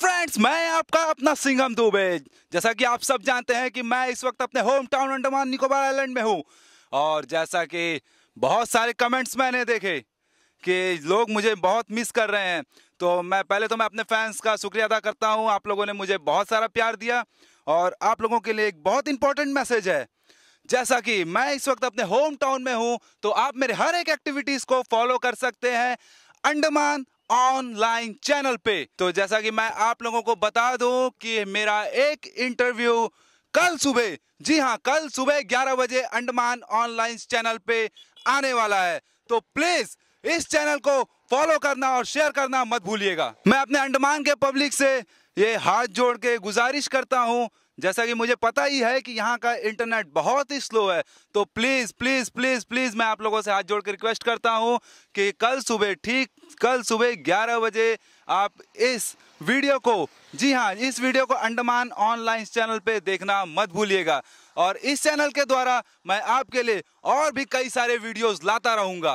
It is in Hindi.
फ्रेंड्स मैं आपका अपना सिंघम दुबे जैसा कि आप सब जानते हैं कि मैं इस वक्त अपने home town Andaman Nicobar island में हूँ और जैसा कि बहुत सारे कमेंट्स मैंने देखे कि लोग मुझे बहुत मिस कर रहे हैं तो मैं पहले तो मैं अपने फैंस का शुक्रिया अदा करता हूँ आप लोगों ने मुझे बहुत सारा प्यार दिया और आप लोगों के लिए एक बहुत इंपॉर्टेंट मैसेज है जैसा कि मैं इस वक्त अपने होम टाउन में हूँ तो आप मेरे हर एक एक्टिविटीज़ को फॉलो कर सकते हैं अंडमान ऑनलाइन चैनल पे तो जैसा कि मैं आप लोगों को बता दूं कि मेरा एक इंटरव्यू कल सुबह जी हाँ कल सुबह 11 बजे अंडमान ऑनलाइन चैनल पे आने वाला है तो प्लीज इस चैनल को फॉलो करना और शेयर करना मत भूलिएगा मैं अपने अंडमान के पब्लिक से ये हाथ जोड़ के गुजारिश करता हूँ जैसा कि मुझे पता ही है कि यहाँ का इंटरनेट बहुत ही स्लो है तो प्लीज़ प्लीज़ प्लीज़ प्लीज़ मैं आप लोगों से हाथ जोड़ रिक्वेस्ट करता हूँ कि कल सुबह ठीक कल सुबह 11 बजे आप इस वीडियो को जी हाँ इस वीडियो को अंडमान ऑनलाइन चैनल पे देखना मत भूलिएगा और इस चैनल के द्वारा मैं आपके लिए और भी कई सारे वीडियोज़ लाता रहूँगा